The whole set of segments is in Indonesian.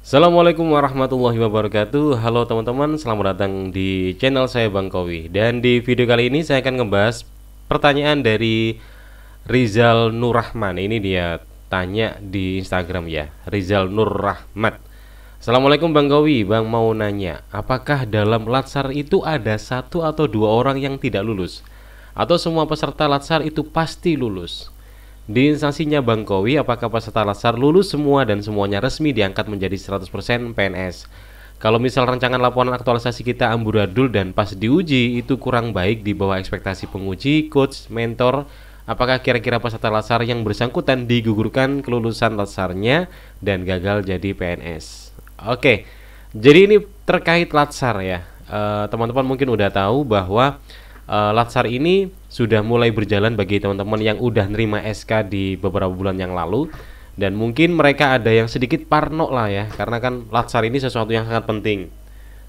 Assalamualaikum warahmatullahi wabarakatuh Halo teman-teman, selamat datang di channel saya Bang Kowi Dan di video kali ini saya akan ngebahas pertanyaan dari Rizal Nurrahman Ini dia tanya di Instagram ya, Rizal Nurrahmat Assalamualaikum Bang Kowi, Bang mau nanya Apakah dalam Latsar itu ada satu atau dua orang yang tidak lulus? Atau semua peserta Latsar itu pasti lulus? Di instansinya Bang Kowi, apakah peserta Lasar lulus semua dan semuanya resmi diangkat menjadi 100% PNS? Kalau misal rancangan laporan aktualisasi kita amburadul dan pas diuji itu kurang baik di bawah ekspektasi penguji, coach, mentor, apakah kira-kira peserta Lasar yang bersangkutan digugurkan kelulusan Lasarnya dan gagal jadi PNS? Oke, jadi ini terkait Latsar ya. Eh, teman -teman mungkin udah tahu bahwa uh, Latsar ini sudah mulai berjalan bagi teman-teman yang udah nerima SK di beberapa bulan yang lalu dan mungkin mereka ada yang sedikit parno lah ya karena kan Latsar ini sesuatu yang sangat penting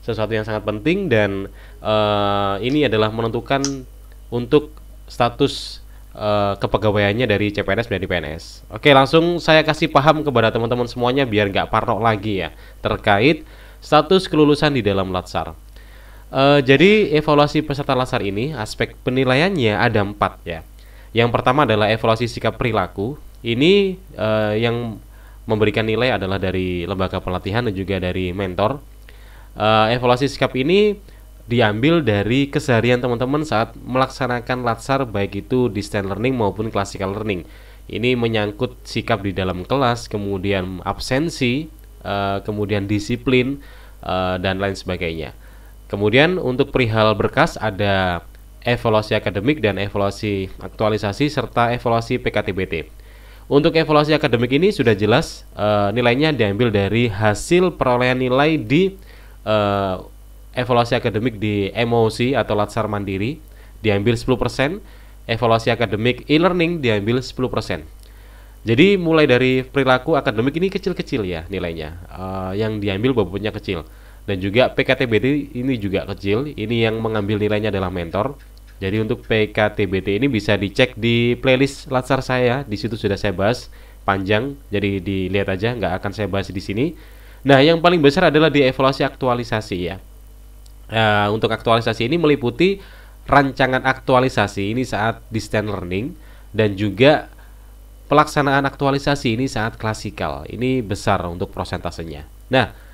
sesuatu yang sangat penting dan uh, ini adalah menentukan untuk status uh, kepegawaiannya dari CPNS dari PNS. Oke langsung saya kasih paham kepada teman-teman semuanya biar nggak parno lagi ya terkait status kelulusan di dalam Latsar. Uh, jadi evaluasi peserta lasar ini aspek penilaiannya ada empat ya. Yang pertama adalah evaluasi sikap perilaku. Ini uh, yang memberikan nilai adalah dari lembaga pelatihan dan juga dari mentor. Uh, evaluasi sikap ini diambil dari keseharian teman-teman saat melaksanakan latsar baik itu distance learning maupun classical learning. Ini menyangkut sikap di dalam kelas, kemudian absensi, uh, kemudian disiplin uh, dan lain sebagainya. Kemudian untuk perihal berkas ada evaluasi akademik dan evaluasi aktualisasi serta evaluasi PKTBT. Untuk evaluasi akademik ini sudah jelas e, nilainya diambil dari hasil perolehan nilai di e, evaluasi akademik di MOC atau Latsar Mandiri diambil 10%, evaluasi akademik e-learning diambil 10%. Jadi mulai dari perilaku akademik ini kecil-kecil ya nilainya, uh, yang diambil bobotnya kecil. Dan juga PKTBT ini juga kecil, ini yang mengambil nilainya adalah mentor. Jadi untuk PKTBT ini bisa dicek di playlist latsar saya, di situ sudah saya bahas panjang, jadi dilihat aja, nggak akan saya bahas di sini. Nah, yang paling besar adalah di evaluasi aktualisasi ya. Uh, untuk aktualisasi ini meliputi rancangan aktualisasi ini saat distance learning dan juga pelaksanaan aktualisasi ini saat klasikal. Ini besar untuk prosentasenya. Nah,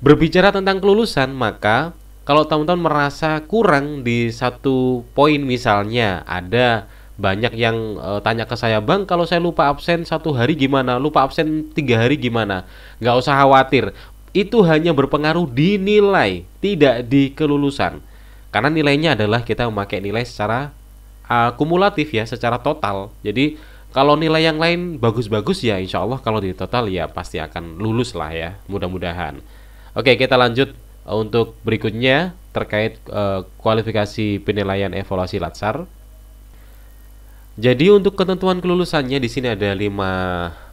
Berbicara tentang kelulusan, maka kalau teman-teman merasa kurang di satu poin misalnya ada banyak yang e, tanya ke saya bang kalau saya lupa absen satu hari gimana lupa absen tiga hari gimana nggak usah khawatir itu hanya berpengaruh di nilai tidak di kelulusan karena nilainya adalah kita memakai nilai secara akumulatif eh, ya secara total jadi kalau nilai yang lain bagus-bagus ya insya Allah kalau di total ya pasti akan lulus lah ya mudah-mudahan Oke, kita lanjut uh, untuk berikutnya terkait uh, kualifikasi penilaian evaluasi Latsar. Jadi untuk ketentuan kelulusannya di sini ada lima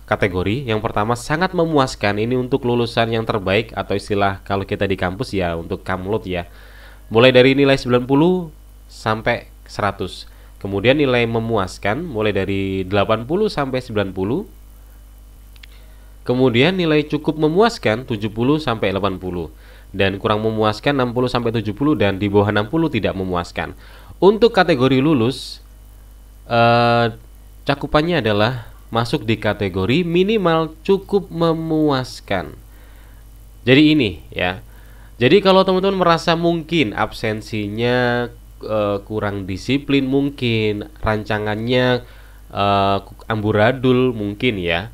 kategori. Yang pertama sangat memuaskan ini untuk lulusan yang terbaik atau istilah kalau kita di kampus ya untuk kamlot ya. Mulai dari nilai 90 sampai 100. Kemudian nilai memuaskan mulai dari 80 sampai 90 Kemudian nilai cukup memuaskan 70 sampai 80 dan kurang memuaskan 60 sampai 70 dan di bawah 60 tidak memuaskan. Untuk kategori lulus eh, cakupannya adalah masuk di kategori minimal cukup memuaskan. Jadi ini ya. Jadi kalau teman-teman merasa mungkin absensinya eh, kurang disiplin mungkin, rancangannya eh, amburadul mungkin ya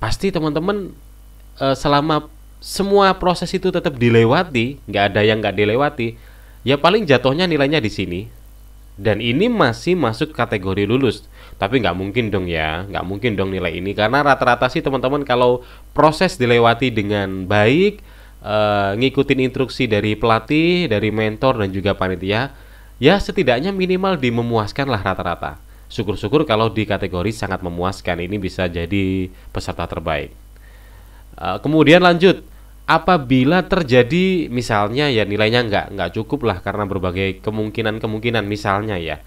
pasti teman-teman uh, selama semua proses itu tetap dilewati, nggak ada yang nggak dilewati, ya paling jatuhnya nilainya di sini. Dan ini masih masuk kategori lulus, tapi nggak mungkin dong ya, nggak mungkin dong nilai ini karena rata-rata sih teman-teman kalau proses dilewati dengan baik, uh, ngikutin instruksi dari pelatih, dari mentor dan juga panitia, ya setidaknya minimal dimemuaskan lah rata-rata syukur-syukur kalau di kategori sangat memuaskan ini bisa jadi peserta terbaik. Uh, kemudian lanjut, apabila terjadi misalnya ya nilainya nggak nggak cukup lah karena berbagai kemungkinan-kemungkinan misalnya ya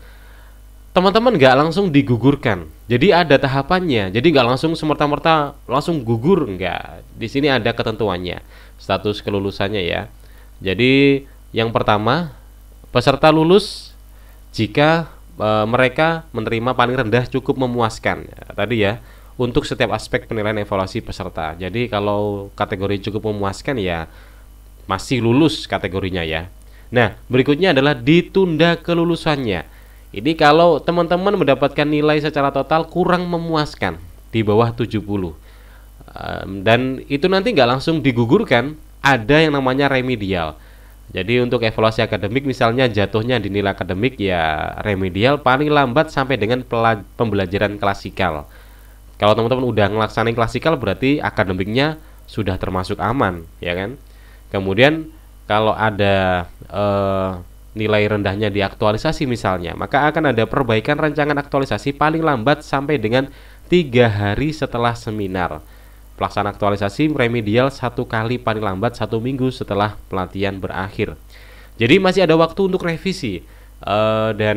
teman-teman nggak langsung digugurkan. Jadi ada tahapannya. Jadi nggak langsung semerta-merta langsung gugur nggak. Di sini ada ketentuannya, status kelulusannya ya. Jadi yang pertama peserta lulus jika e, mereka menerima paling rendah cukup memuaskan tadi ya untuk setiap aspek penilaian evaluasi peserta. Jadi kalau kategori cukup memuaskan ya masih lulus kategorinya ya. Nah, berikutnya adalah ditunda kelulusannya. Ini kalau teman-teman mendapatkan nilai secara total kurang memuaskan di bawah 70. Dan itu nanti nggak langsung digugurkan, ada yang namanya remedial. Jadi untuk evaluasi akademik misalnya jatuhnya dinilai akademik ya remedial paling lambat sampai dengan pembelajaran klasikal. Kalau teman-teman udah ngelaksanain klasikal berarti akademiknya sudah termasuk aman, ya kan? Kemudian kalau ada eh, nilai rendahnya di aktualisasi misalnya, maka akan ada perbaikan rancangan aktualisasi paling lambat sampai dengan tiga hari setelah seminar. Pelaksanaan aktualisasi remedial satu kali paling lambat satu minggu setelah pelatihan berakhir. Jadi masih ada waktu untuk revisi uh, dan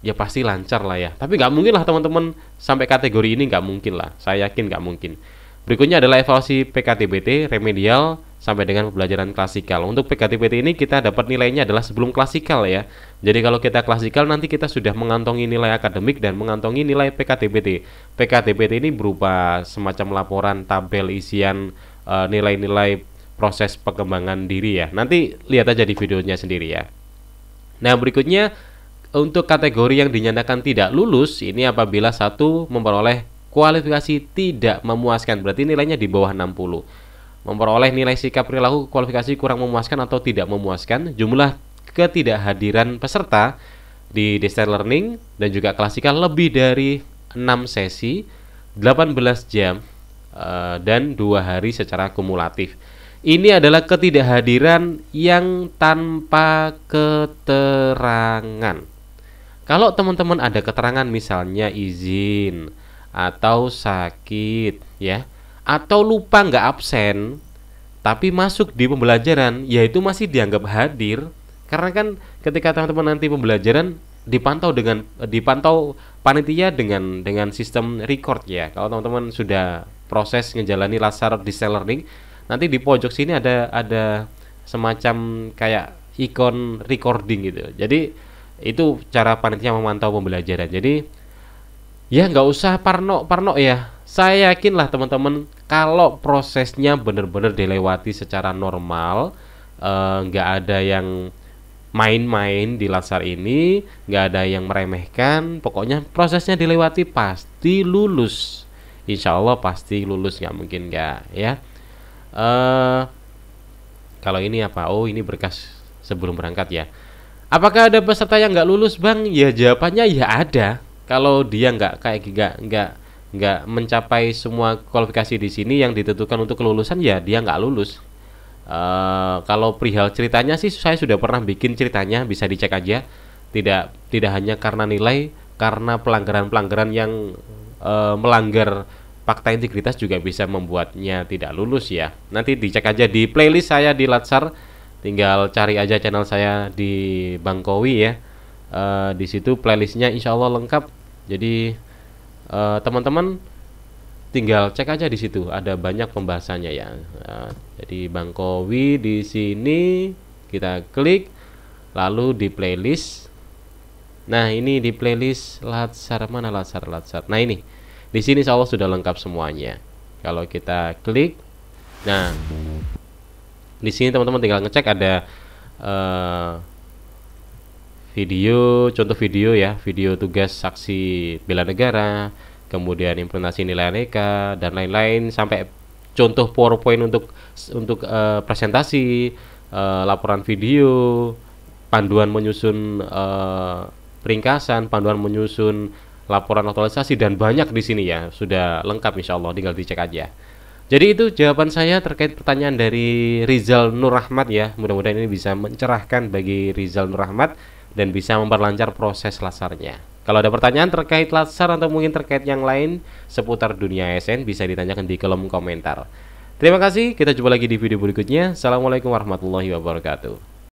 ya pasti lancar lah ya. Tapi nggak mungkin lah teman-teman sampai kategori ini nggak mungkin lah. Saya yakin nggak mungkin. Berikutnya adalah evaluasi PKTBT remedial sampai dengan pembelajaran klasikal. Untuk PKTPT ini kita dapat nilainya adalah sebelum klasikal ya. Jadi kalau kita klasikal nanti kita sudah mengantongi nilai akademik dan mengantongi nilai PKTPT. PKTPT ini berupa semacam laporan tabel isian eh, nilai-nilai uh, proses perkembangan diri ya. Nanti lihat aja di videonya sendiri ya. Nah, berikutnya untuk kategori yang dinyatakan tidak lulus ini apabila satu memperoleh kualifikasi tidak memuaskan berarti nilainya di bawah 60 memperoleh nilai sikap perilaku kualifikasi kurang memuaskan atau tidak memuaskan, jumlah ketidakhadiran peserta di distance learning dan juga klasikal lebih dari 6 sesi, 18 jam eh, dan dua hari secara kumulatif. Ini adalah ketidakhadiran yang tanpa keterangan. Kalau teman-teman ada keterangan misalnya izin atau sakit ya, atau lupa nggak absen tapi masuk di pembelajaran yaitu masih dianggap hadir karena kan ketika teman-teman nanti pembelajaran dipantau dengan dipantau panitia dengan dengan sistem record ya kalau teman-teman sudah proses ngejalani lasar distance learning nanti di pojok sini ada ada semacam kayak ikon recording gitu jadi itu cara panitia memantau pembelajaran jadi ya nggak usah parno parno ya saya yakin lah teman-teman kalau prosesnya benar-benar dilewati secara normal eh, nggak uh, ada yang main-main di lansar ini nggak ada yang meremehkan pokoknya prosesnya dilewati pasti lulus Insya Allah pasti lulus nggak mungkin nggak ya eh kalau ini apa oh ini berkas sebelum berangkat ya apakah ada peserta yang nggak lulus bang ya jawabannya ya ada kalau dia nggak kayak nggak nggak nggak mencapai semua kualifikasi di sini yang ditentukan untuk kelulusan ya dia nggak lulus. Uh, kalau perihal ceritanya sih saya sudah pernah bikin ceritanya bisa dicek aja. Tidak tidak hanya karena nilai, karena pelanggaran-pelanggaran yang uh, melanggar fakta integritas juga bisa membuatnya tidak lulus ya. Nanti dicek aja di playlist saya di Latsar. Tinggal cari aja channel saya di Bangkowi ya. Uh, di situ playlistnya insyaallah lengkap. Jadi uh, teman-teman tinggal cek aja di situ ada banyak pembahasannya ya uh, jadi Bang Kowi di sini kita klik lalu di playlist nah ini di playlist latsar mana latsar latsar nah ini di sini insya Allah sudah lengkap semuanya kalau kita klik nah di sini teman-teman tinggal ngecek ada uh, video contoh video ya video tugas saksi bela negara kemudian implementasi nilai aneka dan lain-lain sampai contoh PowerPoint untuk untuk uh, presentasi uh, laporan video panduan menyusun uh, ringkasan panduan menyusun laporan aktualisasi dan banyak di sini ya sudah lengkap insya Allah tinggal dicek aja jadi itu jawaban saya terkait pertanyaan dari Rizal Nur Rahmat ya mudah-mudahan ini bisa mencerahkan bagi Rizal Nur Rahmat dan bisa memperlancar proses lasarnya. Kalau ada pertanyaan terkait laser atau mungkin terkait yang lain seputar dunia ASN bisa ditanyakan di kolom komentar. Terima kasih, kita jumpa lagi di video berikutnya. Assalamualaikum warahmatullahi wabarakatuh.